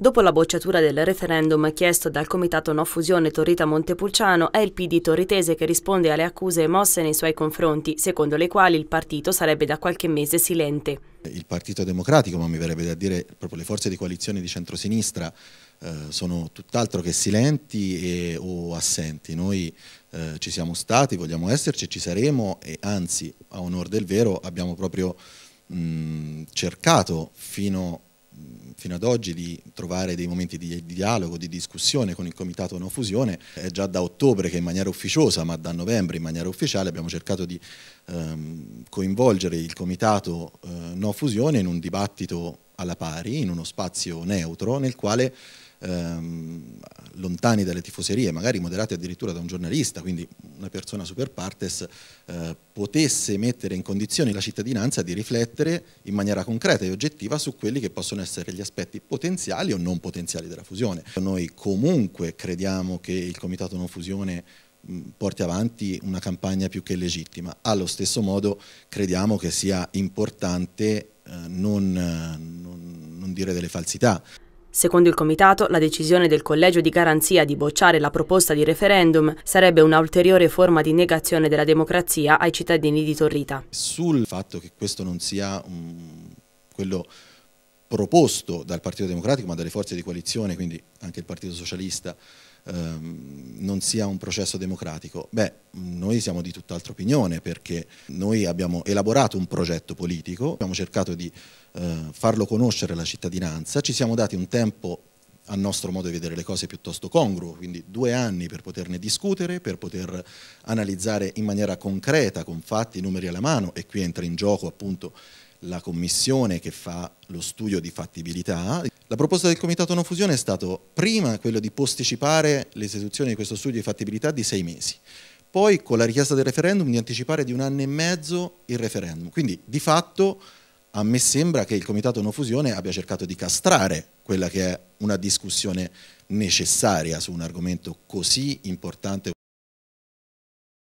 Dopo la bocciatura del referendum chiesto dal comitato No Fusione Torrita Montepulciano, è il PD torritese che risponde alle accuse mosse nei suoi confronti, secondo le quali il partito sarebbe da qualche mese silente. Il Partito Democratico, ma mi verrebbe da dire proprio le forze di coalizione di centrosinistra, eh, sono tutt'altro che silenti e, o assenti. Noi eh, ci siamo stati, vogliamo esserci, ci saremo e anzi, a onor del vero, abbiamo proprio mh, mm, cercato fino a fino ad oggi di trovare dei momenti di dialogo, di discussione con il Comitato No Fusione. È già da ottobre che in maniera ufficiosa, ma da novembre in maniera ufficiale, abbiamo cercato di ehm, coinvolgere il Comitato eh, No Fusione in un dibattito alla pari, in uno spazio neutro nel quale ehm, lontani dalle tifoserie, magari moderati addirittura da un giornalista, quindi una persona super partes, eh, potesse mettere in condizione la cittadinanza di riflettere in maniera concreta e oggettiva su quelli che possono essere gli aspetti potenziali o non potenziali della fusione. Noi comunque crediamo che il Comitato Non Fusione porti avanti una campagna più che legittima. Allo stesso modo crediamo che sia importante eh, non, eh, non, non dire delle falsità. Secondo il Comitato, la decisione del Collegio di Garanzia di bocciare la proposta di referendum sarebbe un'ulteriore forma di negazione della democrazia ai cittadini di Torrita. Sul fatto che questo non sia un... quello proposto dal Partito Democratico ma dalle forze di coalizione, quindi anche il Partito Socialista, ehm, non sia un processo democratico? Beh, noi siamo di tutt'altra opinione perché noi abbiamo elaborato un progetto politico, abbiamo cercato di eh, farlo conoscere alla cittadinanza, ci siamo dati un tempo a nostro modo di vedere le cose piuttosto congruo, quindi due anni per poterne discutere, per poter analizzare in maniera concreta, con fatti, numeri alla mano, e qui entra in gioco appunto la commissione che fa lo studio di fattibilità. La proposta del Comitato Non Fusione è stata prima quella di posticipare l'esecuzione di questo studio di fattibilità di sei mesi, poi con la richiesta del referendum di anticipare di un anno e mezzo il referendum. Quindi di fatto a me sembra che il Comitato No Fusione abbia cercato di castrare quella che è una discussione necessaria su un argomento così importante.